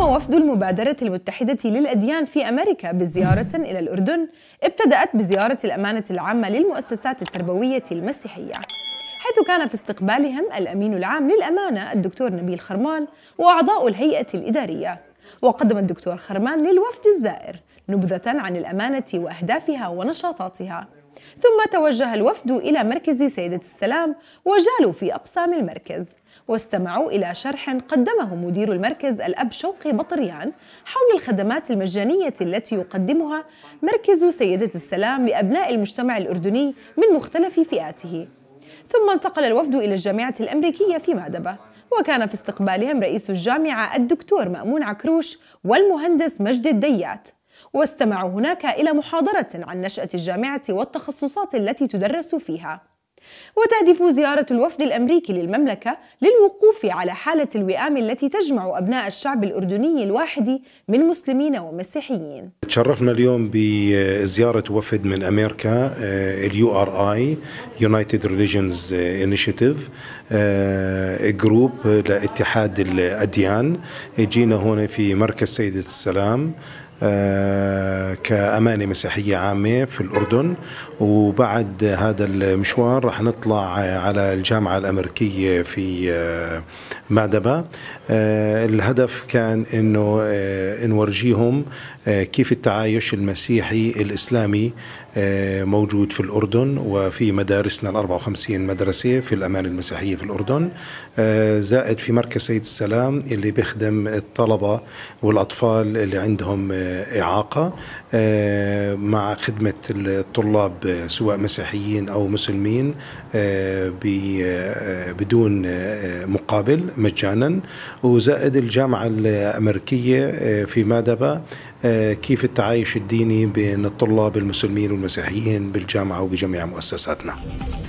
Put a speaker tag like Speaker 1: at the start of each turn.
Speaker 1: قام وفد المبادرة المتحدة للأديان في أمريكا بزيارة إلى الأردن ابتدأت بزيارة الأمانة العامة للمؤسسات التربوية المسيحية حيث كان في استقبالهم الأمين العام للأمانة الدكتور نبيل خرمان وأعضاء الهيئة الإدارية وقدم الدكتور خرمان للوفد الزائر نبذة عن الأمانة وأهدافها ونشاطاتها ثم توجه الوفد إلى مركز سيدة السلام وجالوا في أقسام المركز واستمعوا إلى شرح قدمه مدير المركز الأب شوقي بطريان حول الخدمات المجانية التي يقدمها مركز سيدة السلام لأبناء المجتمع الأردني من مختلف فئاته ثم انتقل الوفد إلى الجامعة الأمريكية في مادبة وكان في استقبالهم رئيس الجامعة الدكتور مأمون عكروش والمهندس مجد الديات واستمعوا هناك إلى محاضرة عن نشأة الجامعة والتخصصات التي تدرس فيها وتهدف زيارة الوفد الأمريكي للمملكة للوقوف على حالة الوئام التي تجمع أبناء الشعب الأردني الواحد من مسلمين ومسيحيين
Speaker 2: تشرفنا اليوم بزيارة وفد من أمريكا آه، اليو ار اي United Religions آه، Initiative جروب آه، لاتحاد الأديان جينا هنا في مركز سيدة السلام آه، كأمانة مسيحية عامة في الأردن وبعد هذا المشوار رح نطلع على الجامعة الأمريكية في آه، مادبا آه، الهدف كان أنه نورجيهم كيف التعايش المسيحي الإسلامي موجود في الأردن وفي مدارسنا ال 54 مدرسة في الأمان المسيحية في الأردن آه، زائد في مركز سيد السلام اللي بيخدم الطلبة والأطفال اللي عندهم آه، إعاقة آه، مع خدمة الطلاب سواء مسيحيين أو مسلمين بدون مقابل مجانا وزائد الجامعة الأمريكية في مادبا آه، كيف التعايش الديني بين الطلاب المسلمين والمسيحيين بالجامعة وبجميع مؤسساتنا